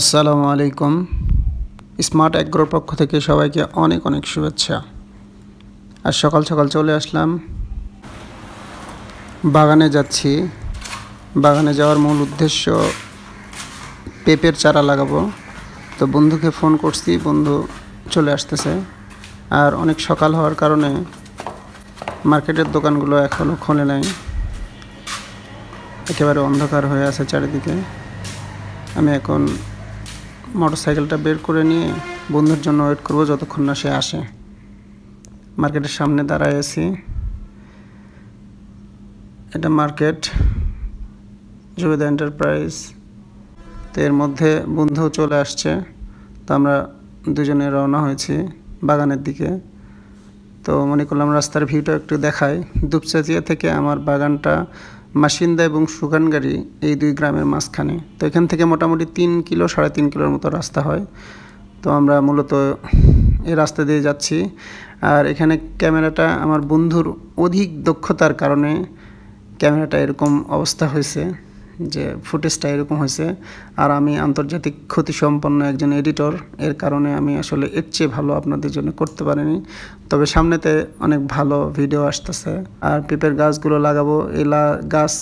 আসসালামু আলাইকুম স্মার্ট অ্যাগ্রোর পক্ষ থেকে সবাইকে অনেক অনেক শুভেচ্ছা আর সকাল সকাল চলে আসলাম বাগানে যাচ্ছি বাগানে যাওয়ার মূল উদ্দেশ্য পেঁপের চারা লাগাবো তো বন্ধুকে ফোন করছি বন্ধু চলে আসতেছে আর অনেক সকাল হওয়ার কারণে মার্কেটের দোকানগুলো এখনও খোলে নাই একেবারে অন্ধকার হয়ে আছে চারিদিকে আমি এখন মোটরসাইকেলটা বের করে নিয়ে বন্ধুর জন্য ওয়েট করবো যতক্ষণ না সে আসে মার্কেটের সামনে দাঁড়ায় আছি এটা মার্কেট জুবেদা এন্টারপ্রাইজ তো এর মধ্যে বন্ধু চলে আসছে তো আমরা দুজনে রওনা হয়েছি বাগানের দিকে তো মনে করলাম রাস্তার ভিউটা একটু দেখাই দুপচাচিয়া থেকে আমার বাগানটা মাসিন্দা এবং সুগানগাড়ি এই দুই গ্রামের মাঝখানে তো এখান থেকে মোটামুটি তিন কিলো সাড়ে তিন কিলোর মতো রাস্তা হয় তো আমরা মূলত এই রাস্তা দিয়ে যাচ্ছি আর এখানে ক্যামেরাটা আমার বন্ধুর অধিক দক্ষতার কারণে ক্যামেরাটা এরকম অবস্থা হয়েছে যে ফুটেজটা এরকম হয়েছে আর আমি আন্তর্জাতিক ক্ষতিসম্পন্ন একজন এডিটর এর কারণে আমি আসলে এর চেয়ে ভালো আপনাদের জন্য করতে পারিনি তবে সামনেতে অনেক ভালো ভিডিও আসতেছে আর পেঁপের গাছগুলো লাগাবো এই গাছ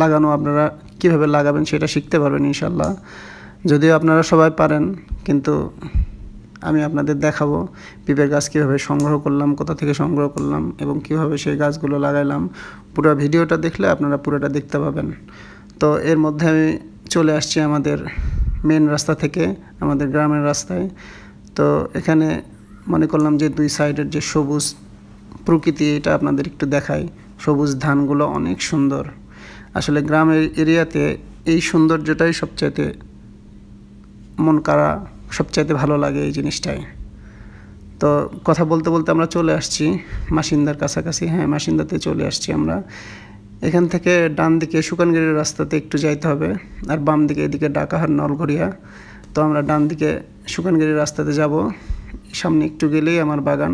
লাগানো আপনারা কিভাবে লাগাবেন সেটা শিখতে পারবেন ইনশাল্লাহ যদিও আপনারা সবাই পারেন কিন্তু আমি আপনাদের দেখাবো পিপের গাছ কীভাবে সংগ্রহ করলাম কোথা থেকে সংগ্রহ করলাম এবং কিভাবে সেই গাছগুলো লাগাইলাম পুরো ভিডিওটা দেখলে আপনারা পুরোটা দেখতে পাবেন তো এর মধ্যে আমি চলে আসছি আমাদের মেন রাস্তা থেকে আমাদের গ্রামের রাস্তায় তো এখানে মনে করলাম যে দুই সাইডের যে সবুজ প্রকৃতি এটা আপনাদের একটু দেখাই সবুজ ধানগুলো অনেক সুন্দর আসলে গ্রামের এরিয়াতে এই সৌন্দর্যটাই সবচাইতে মন কারা সবচাইতে ভালো লাগে এই জিনিসটাই তো কথা বলতে বলতে আমরা চলে আসছি মাসিন্দার কাছাকাছি হ্যাঁ মাসিন্দাতে চলে আসছি আমরা এখান থেকে ডান দিকে সুকানগিরির রাস্তাতে একটু যাইতে হবে আর বাম দিকে এদিকে ডাকাহার নলঘরিয়া তো আমরা ডান দিকে সুকানগিরির রাস্তাতে যাব সামনে একটু গেলেই আমার বাগান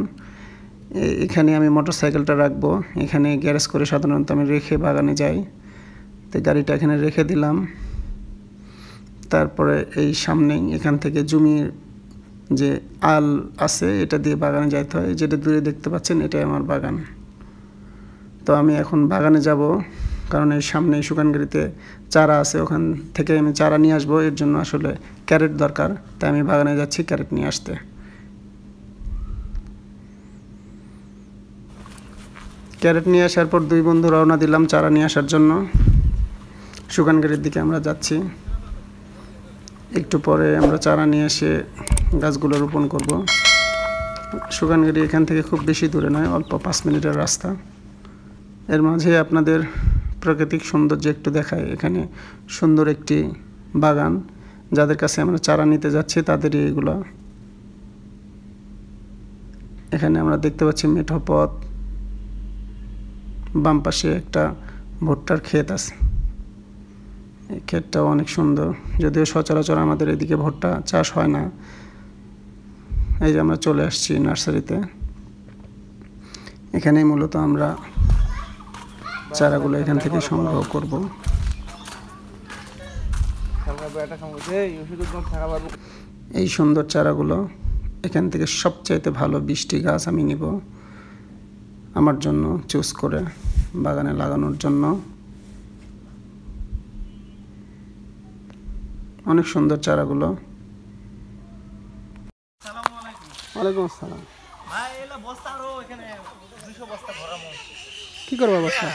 এখানে আমি মোটরসাইকেলটা রাখবো এখানে গ্যারেজ করে সাধারণত আমি রেখে বাগানে যাই তো গাড়িটা এখানে রেখে দিলাম তারপরে এই সামনেই এখান থেকে জমির যে আল আছে এটা দিয়ে বাগানে যাইতে হয় যেটা দূরে দেখতে পাচ্ছেন এটাই আমার বাগান তো আমি এখন বাগানে যাব কারণ এই সামনে সুকানগিরিতে চারা আছে ওখান থেকে আমি চারা নিয়ে আসবো এর জন্য আসলে ক্যারেট দরকার তাই আমি বাগানে যাচ্ছি ক্যারেট নিয়ে আসতে ক্যারেট নিয়ে আসার পর দুই বন্ধু রওনা দিলাম চারা নিয়ে আসার জন্য সুকানগিরির দিকে আমরা যাচ্ছি একটু পরে আমরা চারা নিয়ে এসে গাছগুলো রোপণ করব সুকানগিরি এখান থেকে খুব বেশি দূরে নয় অল্প পাঁচ মিনিটের রাস্তা এর মাঝে আপনাদের প্রাকৃতিক সৌন্দর্য একটু দেখায় এখানে সুন্দর একটি বাগান যাদের কাছে আমরা চারা নিতে যাচ্ছি তাদেরই এগুলো এখানে আমরা দেখতে পাচ্ছি মেঠো পথ বাম পাশে একটা ভুট্টার ক্ষেত আছে এই ক্ষেতটাও অনেক সুন্দর যদিও সচরাচর আমাদের এদিকে ভুট্টা চাষ হয় না এই যে আমরা চলে আসছি নার্সারিতে এখানেই মূলত আমরা চারাগুলো এখান থেকে সংগ্রহ করব এই সুন্দর চারাগুলো এখান থেকে সবচাইতে ভালো বৃষ্টি গাছ আমি নিব আমার জন্য চুজ করে বাগানে লাগানোর জন্য অনেক সুন্দর চারাগুলো ওয়ালাইকুম আসসালাম কি করবো বাসা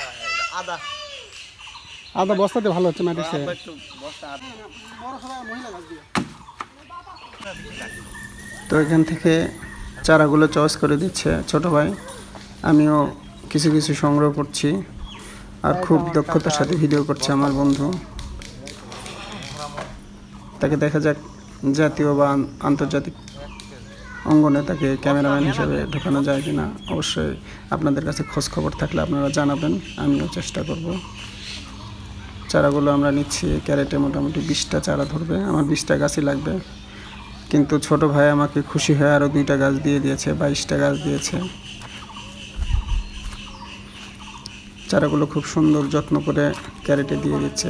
আদা আদা বস্তাতে ভালো হচ্ছে মাটি সে তো এখান থেকে চারাগুলো চয়েস করে দিচ্ছে ছোট ভাই আমিও কিছু কিছু সংগ্রহ করছি আর খুব দক্ষতার সাথে ভিডিও করছে আমার বন্ধু তাকে দেখা যাক জাতীয় বা আন্তর্জাতিক অঙ্গনে তাকে ক্যামেরাম্যান হিসেবে ঢোকানো যায় কি না অবশ্যই আপনাদের কাছে খোঁজ খবর থাকলে আপনারা জানাবেন আমিও চেষ্টা করব চারাগুলো আমরা নিচ্ছি ক্যারেটে মোটামুটি বিশটা চারা ধরবে আমার বিশটা গাছই লাগবে কিন্তু ছোট ভাই আমাকে খুশি হয়ে আরও দুইটা গাছ দিয়ে দিয়েছে বাইশটা গাছ দিয়েছে চারাগুলো খুব সুন্দর যত্ন করে ক্যারেটে দিয়ে দিচ্ছে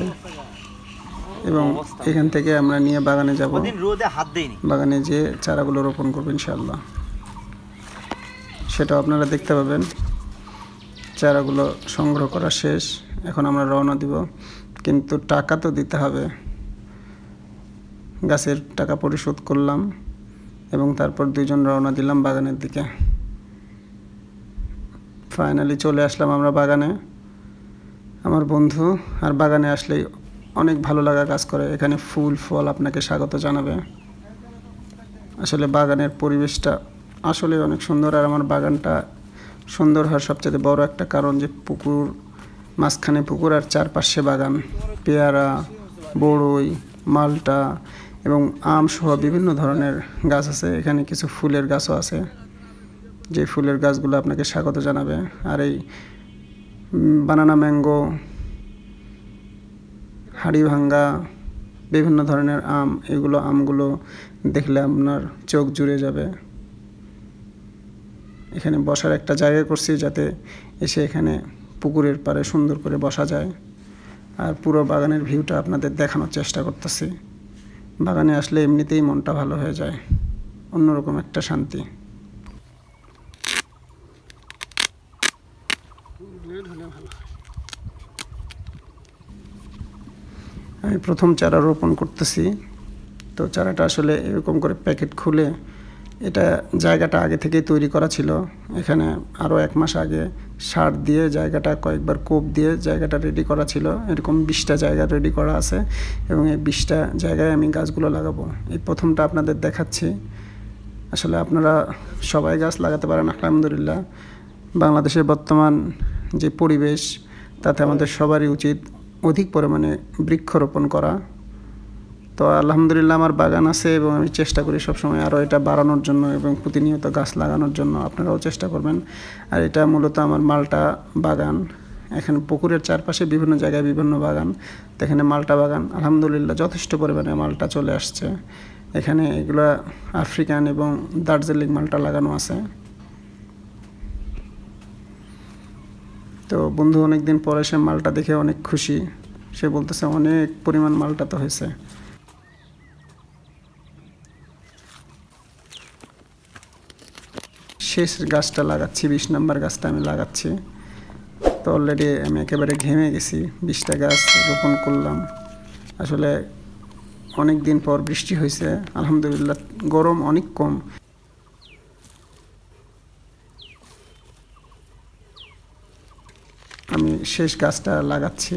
এবং এখান থেকে আমরা নিয়ে বাগানে যাব বাগানে যে চারাগুলো রোপণ করবো ইনশাল্লাহ সেটাও আপনারা দেখতে পাবেন চারাগুলো সংগ্রহ করা শেষ এখন আমরা রওনা দিব কিন্তু টাকা তো দিতে হবে গাছের টাকা পরিশোধ করলাম এবং তারপর দুজন রওনা দিলাম বাগানের দিকে ফাইনালি চলে আসলাম আমরা বাগানে আমার বন্ধু আর বাগানে আসলেই অনেক ভালো লাগা কাজ করে এখানে ফুল ফল আপনাকে স্বাগত জানাবে আসলে বাগানের পরিবেশটা আসলে অনেক সুন্দর আর আমার বাগানটা সুন্দর হওয়ার সবচেয়ে বড় একটা কারণ যে পুকুর মাঝখানে পুকুর আর চারপাশে বাগান পেয়ারা বড়ই মালটা এবং আম সহ বিভিন্ন ধরনের গাছ আছে এখানে কিছু ফুলের গাছও আছে যে ফুলের গাছগুলো আপনাকে স্বাগত জানাবে আর এই বানানা ম্যাঙ্গো হাড়ি ভাঙ্গা বিভিন্ন ধরনের আম এগুলো আমগুলো দেখলে আপনার চোখ জুড়ে যাবে এখানে বসার একটা জায়গা করছি যাতে এসে এখানে পুকুরের পাড়ে সুন্দর করে বসা যায় আর পুরো বাগানের ভিউটা আপনাদের দেখানোর চেষ্টা করতেছি বাগানে আসলে এমনিতেই মনটা ভালো হয়ে যায় অন্যরকম একটা শান্তি ভালো আমি প্রথম চারা রোপণ করতেছি তো চারাটা আসলে এরকম করে প্যাকেট খুলে এটা জায়গাটা আগে থেকেই তৈরি করা ছিল এখানে আরও এক মাস আগে সার দিয়ে জায়গাটা কয়েকবার কোপ দিয়ে জায়গাটা রেডি করা ছিল এরকম বিশটা জায়গা রেডি করা আছে এবং এই বিশটা জায়গায় আমি গাছগুলো লাগাবো এই প্রথমটা আপনাদের দেখাচ্ছি আসলে আপনারা সবাই গাছ লাগাতে পারেন আলহামদুলিল্লাহ বাংলাদেশের বর্তমান যে পরিবেশ তাতে আমাদের সবারই উচিত অধিক পরিমাণে বৃক্ষরোপণ করা তো আলহামদুলিল্লাহ আমার বাগান আছে এবং আমি চেষ্টা করি সবসময় আরও এটা বাড়ানোর জন্য এবং প্রতিনিয়ত গাছ লাগানোর জন্য আপনারাও চেষ্টা করবেন আর এটা মূলত আমার মালটা বাগান এখানে পুকুরের চারপাশে বিভিন্ন জায়গায় বিভিন্ন বাগান তো এখানে মালটা বাগান আলহামদুলিল্লাহ যথেষ্ট পরিমাণে মালটা চলে আসছে এখানে এগুলা আফ্রিকান এবং দার্জিলিং মালটা লাগানো আছে তো বন্ধু অনেক দিন পরে সে মালটা দেখে অনেক খুশি সে বলতেছে অনেক পরিমাণ মালটা তো হয়েছে শেষ গাছটা লাগাচ্ছি বিশ নাম্বার গাছটা আমি লাগাচ্ছি তো অলরেডি আমি একেবারে ঘেমে গেছি বিশটা গাছ রোপণ করলাম আসলে অনেক দিন পর বৃষ্টি হয়েছে আলহামদুলিল্লাহ গরম অনেক কম আমি শেষ গাছটা লাগাচ্ছি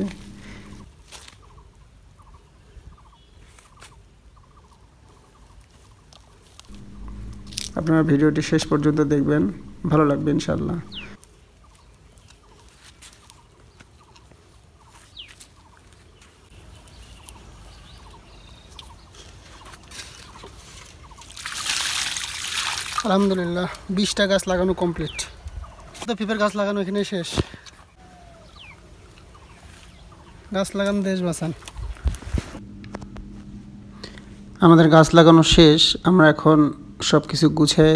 আপনারা ভিডিওটি শেষ পর্যন্ত দেখবেন ভালো লাগবে ইনশাল্লাহ আলহামদুলিল্লাহ বিশটা গাছ লাগানো কমপ্লিট তো পিপের গাছ লাগানো এখানে শেষ গাছ লাগান দেশ বাঁচান আমাদের গাছ লাগানো শেষ আমরা এখন সব কিছু গুছে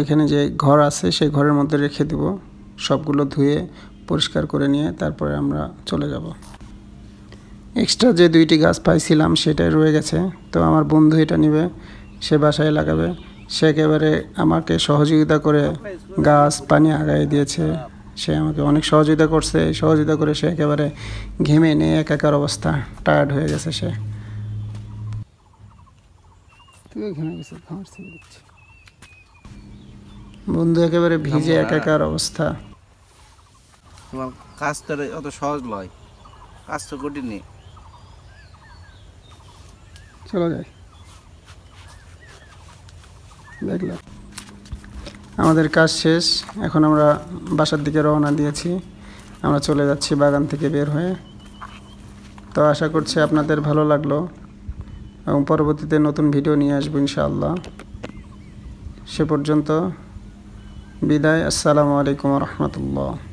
এখানে যে ঘর আছে সেই ঘরের মধ্যে রেখে দিব সবগুলো ধুয়ে পরিষ্কার করে নিয়ে তারপরে আমরা চলে যাব এক্সট্রা যে দুইটি গাছ পাইছিলাম সেটাই রয়ে গেছে তো আমার বন্ধু এটা নিবে সে বাসায় লাগাবে সে একেবারে আমাকে সহযোগিতা করে গাছ পানি আগায় দিয়েছে সে আমাকে অনেক সহযোগিতা করছে সহযোগিতা করে সে একেবারে ঘেমে নেই একাকার অবস্থা টায়ার্ড হয়ে গেছে সে বন্ধু একেবারে ভিজে একাকার অবস্থা তোমার কাজটা অত সহজ নয় কাজ তো নেই চলো যাই দেখলাম আমাদের কাজ শেষ এখন আমরা বাসার দিকে রওনা দিয়েছি আমরা চলে যাচ্ছি বাগান থেকে বের হয়ে তো আশা করছি আপনাদের ভালো লাগলো এবং পরবর্তীতে নতুন ভিডিও নিয়ে আসবো ইনশাআল্লাহ সে পর্যন্ত বিদায় আসসালামু আলাইকুম রহমতুল্লাহ